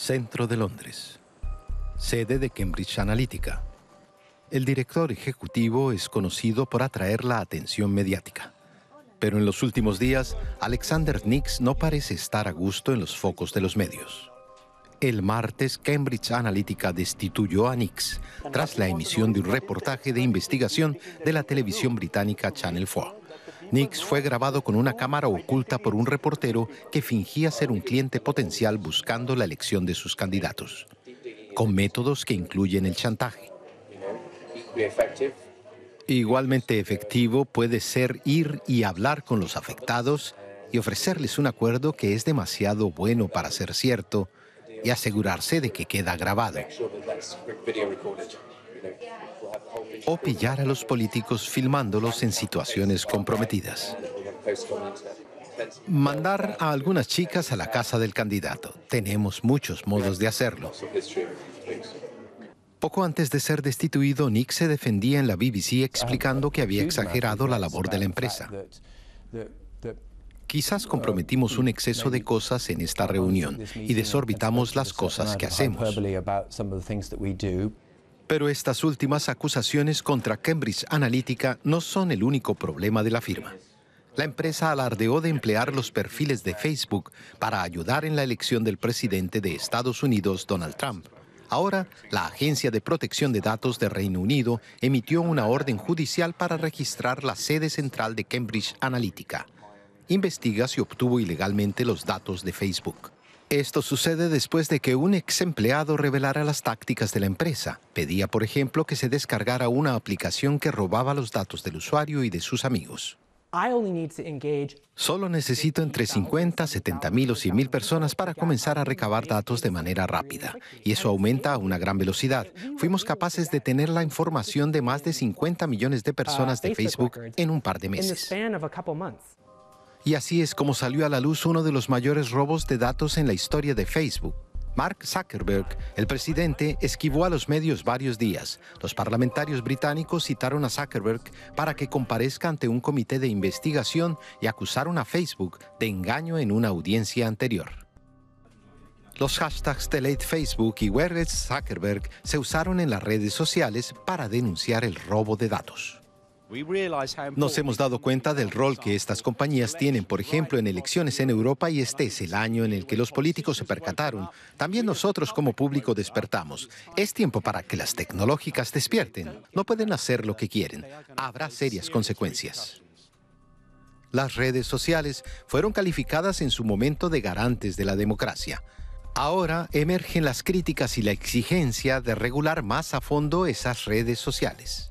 centro de Londres, sede de Cambridge Analytica. El director ejecutivo es conocido por atraer la atención mediática. Pero en los últimos días, Alexander Nix no parece estar a gusto en los focos de los medios. El martes, Cambridge Analytica destituyó a Nix tras la emisión de un reportaje de investigación de la televisión británica Channel 4. Nix fue grabado con una cámara oculta por un reportero que fingía ser un cliente potencial buscando la elección de sus candidatos, con métodos que incluyen el chantaje. Igualmente efectivo puede ser ir y hablar con los afectados y ofrecerles un acuerdo que es demasiado bueno para ser cierto y asegurarse de que queda grabado o pillar a los políticos filmándolos en situaciones comprometidas. Mandar a algunas chicas a la casa del candidato. Tenemos muchos modos de hacerlo. Poco antes de ser destituido, Nick se defendía en la BBC explicando que había exagerado la labor de la empresa. Quizás comprometimos un exceso de cosas en esta reunión y desorbitamos las cosas que hacemos. Pero estas últimas acusaciones contra Cambridge Analytica no son el único problema de la firma. La empresa alardeó de emplear los perfiles de Facebook para ayudar en la elección del presidente de Estados Unidos, Donald Trump. Ahora, la Agencia de Protección de Datos de Reino Unido emitió una orden judicial para registrar la sede central de Cambridge Analytica. Investiga si obtuvo ilegalmente los datos de Facebook. Esto sucede después de que un ex empleado revelara las tácticas de la empresa. Pedía, por ejemplo, que se descargara una aplicación que robaba los datos del usuario y de sus amigos. Solo necesito entre 50, 70 mil o 100 mil personas para comenzar a recabar datos de manera rápida. Y eso aumenta a una gran velocidad. Fuimos capaces de tener la información de más de 50 millones de personas de uh, Facebook en un par de meses. Y así es como salió a la luz uno de los mayores robos de datos en la historia de Facebook. Mark Zuckerberg, el presidente, esquivó a los medios varios días. Los parlamentarios británicos citaron a Zuckerberg para que comparezca ante un comité de investigación y acusaron a Facebook de engaño en una audiencia anterior. Los hashtags de late Facebook y Where Zuckerberg se usaron en las redes sociales para denunciar el robo de datos. Nos hemos dado cuenta del rol que estas compañías tienen, por ejemplo, en elecciones en Europa y este es el año en el que los políticos se percataron. También nosotros como público despertamos. Es tiempo para que las tecnológicas despierten. No pueden hacer lo que quieren. Habrá serias consecuencias. Las redes sociales fueron calificadas en su momento de garantes de la democracia. Ahora emergen las críticas y la exigencia de regular más a fondo esas redes sociales.